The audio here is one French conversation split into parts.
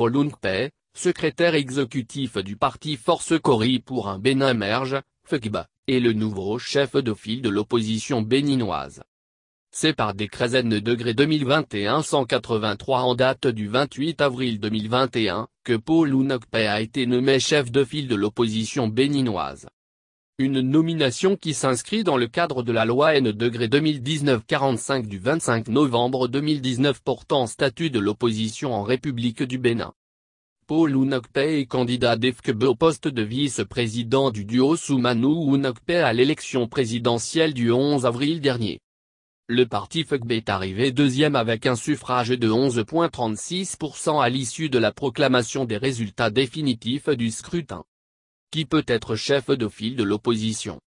Paul secrétaire exécutif du parti Force Corrie pour un Bénin merge, Fegba, est le nouveau chef de file de l'opposition béninoise. C'est par décret ZN degré 2021-183 en date du 28 avril 2021, que Paul Unokpe a été nommé chef de file de l'opposition béninoise. Une nomination qui s'inscrit dans le cadre de la loi N degré 2019-45 du 25 novembre 2019 portant statut de l'opposition en République du Bénin. Paul Unokpe est candidat d'EFKB au poste de vice-président du duo Soumanou Ounokpe à l'élection présidentielle du 11 avril dernier. Le parti FUGB est arrivé deuxième avec un suffrage de 11.36% à l'issue de la proclamation des résultats définitifs du scrutin qui peut être chef de file de l'opposition.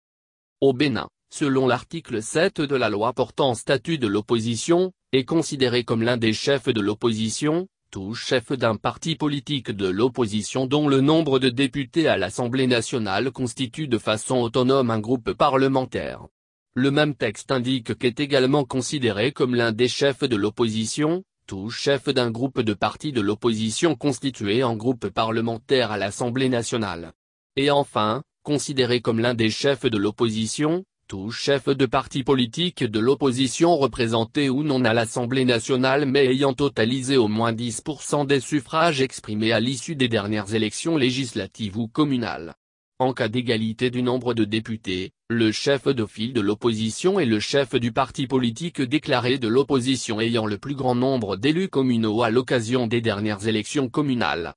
Au Bénin, selon l'article 7 de la loi portant statut de l'opposition, est considéré comme l'un des chefs de l'opposition, tout chef d'un parti politique de l'opposition dont le nombre de députés à l'Assemblée nationale constitue de façon autonome un groupe parlementaire. Le même texte indique qu'est également considéré comme l'un des chefs de l'opposition, tout chef d'un groupe de parti de l'opposition constitué en groupe parlementaire à l'Assemblée nationale. Et enfin, considéré comme l'un des chefs de l'opposition, tout chef de parti politique de l'opposition représenté ou non à l'Assemblée nationale mais ayant totalisé au moins 10% des suffrages exprimés à l'issue des dernières élections législatives ou communales. En cas d'égalité du nombre de députés, le chef de file de l'opposition est le chef du parti politique déclaré de l'opposition ayant le plus grand nombre d'élus communaux à l'occasion des dernières élections communales.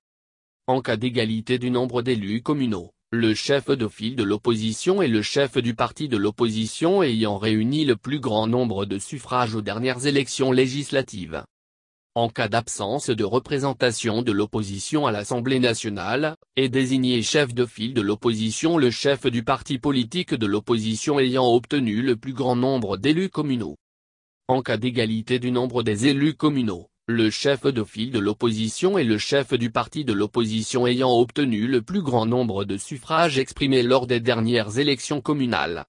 En cas d'égalité du nombre d'élus communaux, le chef de file de l'opposition est le chef du parti de l'opposition ayant réuni le plus grand nombre de suffrages aux dernières élections législatives. En cas d'absence de représentation de l'opposition à l'Assemblée nationale, est désigné chef de file de l'opposition le chef du parti politique de l'opposition ayant obtenu le plus grand nombre d'élus communaux. En cas d'égalité du nombre des élus communaux, le chef de file de l'opposition et le chef du parti de l'opposition ayant obtenu le plus grand nombre de suffrages exprimés lors des dernières élections communales.